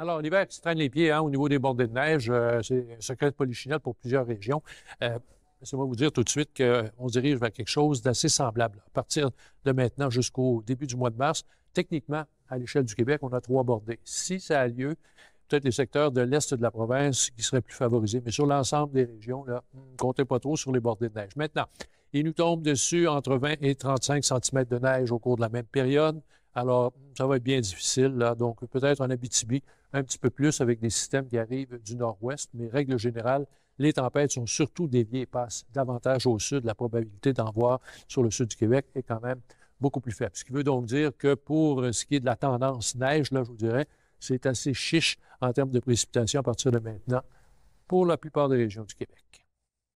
Alors, l'hiver qui se traîne les pieds hein, au niveau des bordées de neige, euh, c'est un secret de polychinelle pour plusieurs régions. Euh, Laissez-moi vous dire tout de suite qu'on se dirige vers quelque chose d'assez semblable. À partir de maintenant jusqu'au début du mois de mars, techniquement, à l'échelle du Québec, on a trois bordées. Si ça a lieu, peut-être les secteurs de l'est de la province qui seraient plus favorisés. Mais sur l'ensemble des régions, là, hmm, comptez pas trop sur les bordées de neige. Maintenant, il nous tombe dessus entre 20 et 35 cm de neige au cours de la même période. Alors, ça va être bien difficile. Là. Donc, peut-être en Abitibi, un petit peu plus avec des systèmes qui arrivent du nord-ouest, mais règle générale, les tempêtes sont surtout déviées et passent davantage au sud. La probabilité d'en voir sur le sud du Québec est quand même beaucoup plus faible. Ce qui veut donc dire que pour ce qui est de la tendance neige, là, je vous dirais, c'est assez chiche en termes de précipitation à partir de maintenant pour la plupart des régions du Québec.